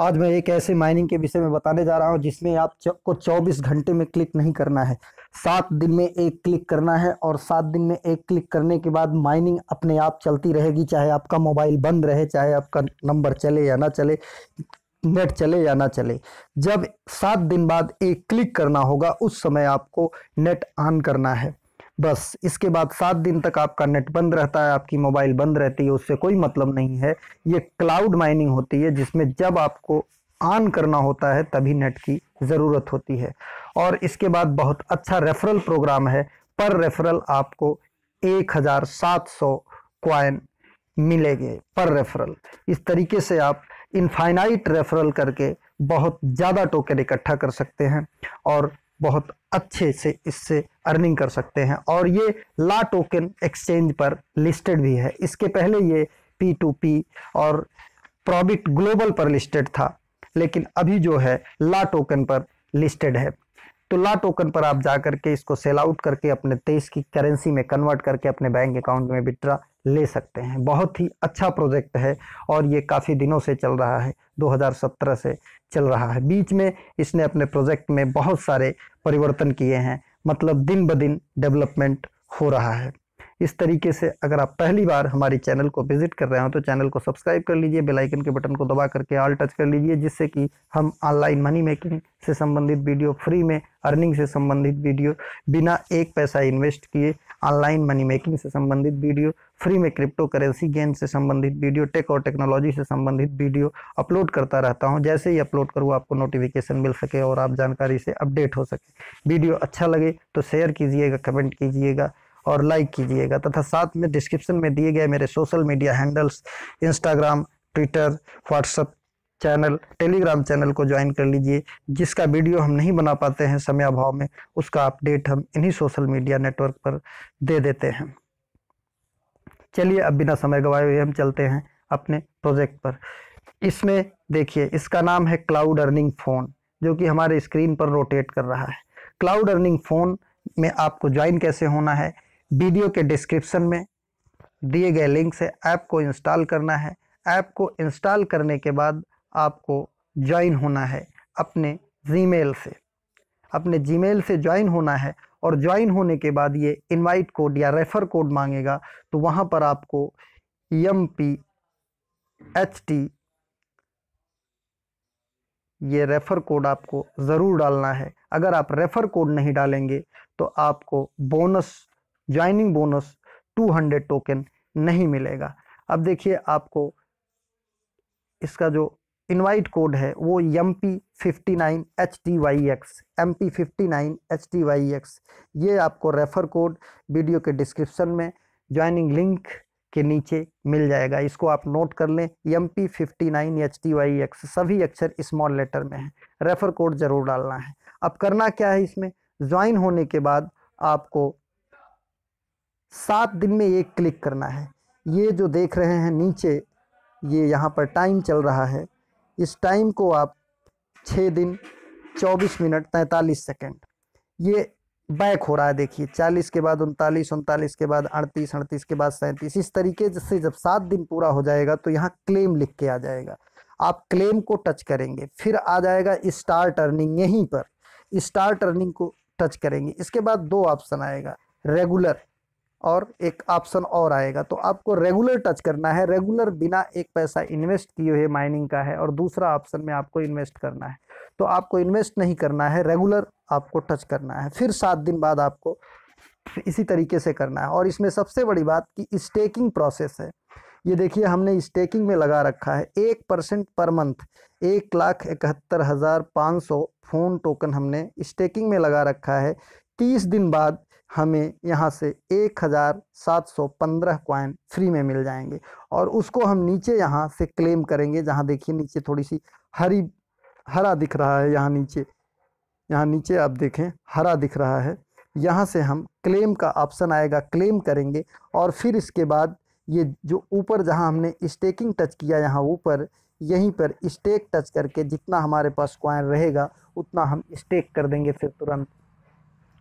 आज मैं एक ऐसे माइनिंग के विषय में बताने जा रहा हूँ जिसमें आपको चौबीस घंटे में क्लिक नहीं करना है सात दिन में एक क्लिक करना है और सात दिन में एक क्लिक करने के बाद माइनिंग अपने आप चलती रहेगी चाहे आपका मोबाइल बंद रहे चाहे आपका नंबर चले या ना चले नेट चले या ना चले जब सात दिन बाद एक क्लिक करना होगा उस समय आपको नेट ऑन करना है बस इसके बाद सात दिन तक आपका नेट बंद रहता है आपकी मोबाइल बंद रहती है उससे कोई मतलब नहीं है ये क्लाउड माइनिंग होती है जिसमें जब आपको ऑन करना होता है तभी नेट की ज़रूरत होती है और इसके बाद बहुत अच्छा रेफरल प्रोग्राम है पर रेफरल आपको एक हज़ार सात सौ क्वाइन मिलेंगे पर रेफरल इस तरीके से आप इनफाइनाइट रेफरल करके बहुत ज़्यादा टोकन इकट्ठा कर सकते हैं और बहुत अच्छे से इससे अर्निंग कर सकते हैं और ये ला टोकन एक्सचेंज पर लिस्टेड भी है इसके पहले ये पी टू पी और प्रॉबिट ग्लोबल पर लिस्टेड था लेकिन अभी जो है ला टोकन पर लिस्टेड है तो ला टोकन पर आप जा करके इसको सेल आउट करके अपने देश की करेंसी में कन्वर्ट करके अपने बैंक अकाउंट में विड्रा ले सकते हैं बहुत ही अच्छा प्रोजेक्ट है और ये काफ़ी दिनों से चल रहा है 2017 से चल रहा है बीच में इसने अपने प्रोजेक्ट में बहुत सारे परिवर्तन किए हैं मतलब दिन ब दिन डेवलपमेंट हो रहा है इस तरीके से अगर आप पहली बार हमारी चैनल को विजिट कर रहे हो तो चैनल को सब्सक्राइब कर लीजिए बेल आइकन के बटन को दबा करके ऑल टच कर लीजिए जिससे कि हम ऑनलाइन मनी मेकिंग से संबंधित वीडियो फ्री में अर्निंग से संबंधित वीडियो बिना एक पैसा इन्वेस्ट किए ऑनलाइन मनी मेकिंग से संबंधित वीडियो फ्री में क्रिप्टो करेंसी गेंद से संबंधित वीडियो टेक और टेक्नोलॉजी से संबंधित वीडियो अपलोड करता रहता हूं जैसे ही अपलोड करूँ आपको नोटिफिकेशन मिल सके और आप जानकारी से अपडेट हो सके वीडियो अच्छा लगे तो शेयर कीजिएगा कमेंट कीजिएगा और लाइक कीजिएगा तथा साथ में डिस्क्रिप्शन में दिए गए मेरे social media handles Instagram Twitter WhatsApp channel Telegram channel को ज्वाइन कर लीजिए जिसका वीडियो हम नहीं बना पाते हैं समय अभाव में उसका अपडेट हम इन्हीं सोशल मीडिया नेटवर्क पर दे देते हैं चलिए अब बिना समय गवाए हुए हम चलते हैं अपने प्रोजेक्ट पर इसमें देखिए इसका नाम है क्लाउड अर्निंग फ़ोन जो कि हमारे स्क्रीन पर रोटेट कर रहा है क्लाउड अर्निंग फ़ोन में आपको ज्वाइन कैसे होना है वीडियो के डिस्क्रिप्शन में दिए गए लिंक से ऐप को इंस्टॉल करना है ऐप को इंस्टॉल करने के बाद आपको ज्वाइन होना है अपने जीमेल से अपने जीमेल से ज्वाइन होना है और ज्वाइन होने के बाद ये इनवाइट कोड या रेफ़र कोड मांगेगा तो वहाँ पर आपको एम पी एच टी ये रेफ़र कोड आपको ज़रूर डालना है अगर आप रेफ़र कोड नहीं डालेंगे तो आपको बोनस ज्वाइनिंग बोनस 200 टोकन नहीं मिलेगा अब देखिए आपको इसका जो इनवाइट कोड है वो M P fifty nine H T Y X M P fifty nine H T Y X ये आपको रेफ़र कोड वीडियो के डिस्क्रिप्शन में ज्वाइनिंग लिंक के नीचे मिल जाएगा इसको आप नोट कर लें M P fifty nine H T Y X सभी अक्षर स्मॉल लेटर में है रेफ़र कोड ज़रूर डालना है अब करना क्या है इसमें ज्वाइन होने के बाद आपको सात दिन में एक क्लिक करना है ये जो देख रहे हैं नीचे ये यहाँ पर टाइम चल रहा है इस टाइम को आप छः दिन चौबीस मिनट तैंतालीस सेकेंड ये बैक हो रहा है देखिए चालीस के बाद उनतालीस उनतालीस के बाद अड़तीस अड़तीस के बाद सैंतीस इस तरीके से जब सात दिन पूरा हो जाएगा तो यहाँ क्लेम लिख के आ जाएगा आप क्लेम को टच करेंगे फिर आ जाएगा स्टार टर्निंग यहीं पर स्टार टर्निंग को टच करेंगे इसके बाद दो ऑप्शन आएगा रेगुलर और एक ऑप्शन और आएगा तो आपको रेगुलर टच करना है रेगुलर बिना एक पैसा इन्वेस्ट किए हुए माइनिंग का है और दूसरा ऑप्शन में आपको इन्वेस्ट करना है तो आपको इन्वेस्ट नहीं करना है रेगुलर आपको टच करना है फिर सात दिन बाद आपको इसी तरीके से करना है और इसमें सबसे बड़ी बात कि स्टेकिंग प्रोसेस है ये देखिए हमने स्टेकिंग में लगा रखा है एक परसेंट पर मंथ एक लाख इकहत्तर हज़ार पाँच सौ फ़ोन टोकन हमने स्टेकिंग में लगा रखा है तीस दिन बाद हमें यहाँ से एक हज़ार सात सौ पंद्रह कॉइन फ्री में मिल जाएंगे और उसको हम नीचे यहाँ से क्लेम करेंगे जहाँ देखिए नीचे थोड़ी सी हरी हरा दिख रहा है यहाँ नीचे यहाँ नीचे आप देखें हरा दिख रहा है यहाँ से हम क्लेम का ऑप्शन आएगा क्लेम करेंगे और फिर इसके बाद ये जो ऊपर जहाँ हमने स्टेकिंग टच किया यहाँ ऊपर यहीं पर स्टेक टच करके जितना हमारे पास कॉइन रहेगा उतना हम स्टेक कर देंगे फिर तुरंत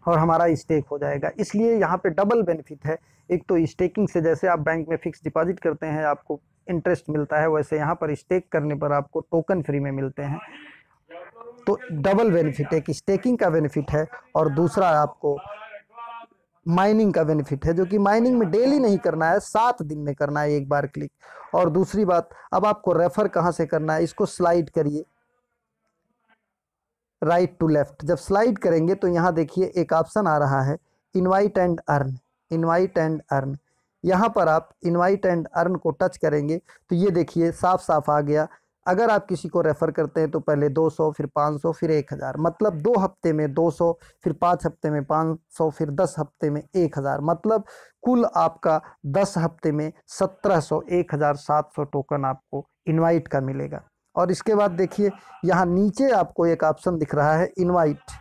और हमारा स्टेक हो जाएगा इसलिए यहाँ पे डबल बेनिफिट है एक तो स्टेकिंग से जैसे आप बैंक में फिक्स डिपॉजिट करते हैं आपको इंटरेस्ट मिलता है वैसे यहाँ पर स्टेक करने पर आपको टोकन फ्री में मिलते हैं तो डबल बेनिफिट एक स्टेकिंग का बेनिफिट है और दूसरा आपको माइनिंग का बेनिफिट है जो कि माइनिंग में डेली नहीं करना है सात दिन में करना है एक बार क्लिक और दूसरी बात अब आपको रेफ़र कहाँ से करना है इसको स्लाइड करिए राइट टू लेफ़्ट जब स्लाइड करेंगे तो यहाँ देखिए एक ऑप्शन आ रहा है invite and earn invite and earn यहाँ पर आप इनवाइट एंड अर्न को टच करेंगे तो ये देखिए साफ साफ आ गया अगर आप किसी को रेफ़र करते हैं तो पहले 200 फिर 500 फिर 1000 मतलब दो हफ्ते में 200 फिर पाँच हफ्ते में 500 फिर दस हफ्ते में 1000 मतलब कुल आपका दस हफ्ते में 1700 1700 टोकन आपको इनवाइट का मिलेगा और इसके बाद देखिए यहाँ नीचे आपको एक ऑप्शन दिख रहा है इनवाइट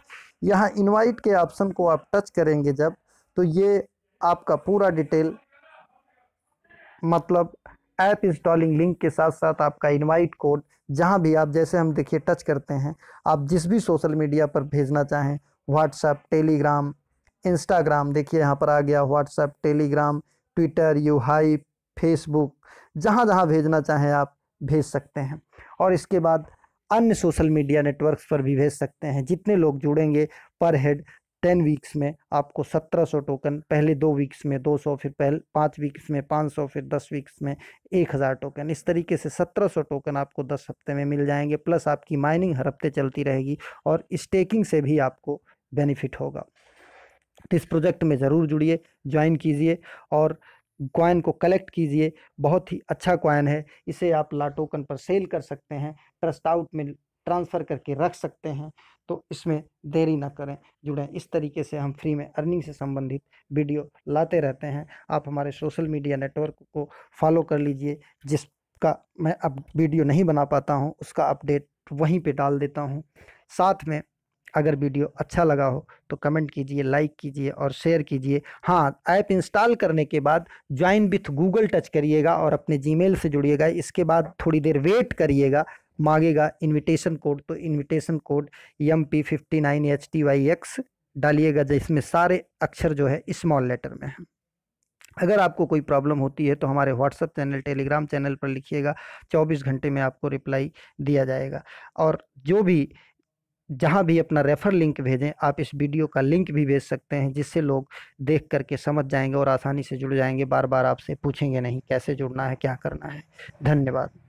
यहाँ इनवाइट के ऑप्शन को आप टच करेंगे जब तो ये आपका पूरा डिटेल मतलब ऐप इंस्टॉलिंग लिंक के साथ साथ आपका इनवाइट कोड जहाँ भी आप जैसे हम देखिए टच करते हैं आप जिस भी सोशल मीडिया पर भेजना चाहें व्हाट्सएप टेलीग्राम इंस्टाग्राम देखिए यहाँ पर आ गया व्हाट्सएप टेलीग्राम ट्विटर यू हाई फेसबुक जहाँ जहाँ भेजना चाहें आप भेज सकते हैं और इसके बाद अन्य सोशल मीडिया नेटवर्क्स पर भी भेज सकते हैं जितने लोग जुड़ेंगे पर हेड टेन वीक्स में आपको सत्रह सौ टोकन पहले दो वीक्स में दो सौ फिर पहले पाँच वीक्स में पाँच सौ फिर दस वीक्स में एक हज़ार टोकन इस तरीके से सत्रह सौ टोकन आपको दस हफ्ते में मिल जाएंगे प्लस आपकी माइनिंग हर हफ्ते चलती रहेगी और स्टेकिंग से भी आपको बेनिफिट होगा तो इस प्रोजेक्ट में ज़रूर जुड़िए ज्वाइन कीजिए और कॉइन को कलेक्ट कीजिए बहुत ही अच्छा कॉइन है इसे आप ला टोकन पर सेल कर सकते हैं ट्रस्ट आउट में ट्रांसफ़र करके रख सकते हैं तो इसमें देरी ना करें जुड़ें इस तरीके से हम फ्री में अर्निंग से संबंधित वीडियो लाते रहते हैं आप हमारे सोशल मीडिया नेटवर्क को फॉलो कर लीजिए जिसका मैं अब वीडियो नहीं बना पाता हूँ उसका अपडेट वहीं पे डाल देता हूँ साथ में अगर वीडियो अच्छा लगा हो तो कमेंट कीजिए लाइक कीजिए और शेयर कीजिए हाँ ऐप इंस्टॉल करने के बाद ज्वाइन विथ गूगल टच करिएगा और अपने जीमेल से जुड़िएगा इसके बाद थोड़ी देर वेट करिएगा मांगेगा इनविटेशन कोड तो invitation code M P fifty nine H T Y X डालिएगा जिसमें सारे अक्षर जो है स्मॉल लेटर में हैं अगर आपको कोई प्रॉब्लम होती है तो हमारे व्हाट्सअप चैनल टेलीग्राम चैनल पर लिखिएगा 24 घंटे में आपको रिप्लाई दिया जाएगा और जो भी जहाँ भी अपना रेफ़र लिंक भेजें आप इस वीडियो का लिंक भी भेज सकते हैं जिससे लोग देख करके समझ जाएंगे और आसानी से जुड़ जाएंगे बार बार आपसे पूछेंगे नहीं कैसे जुड़ना है क्या करना है धन्यवाद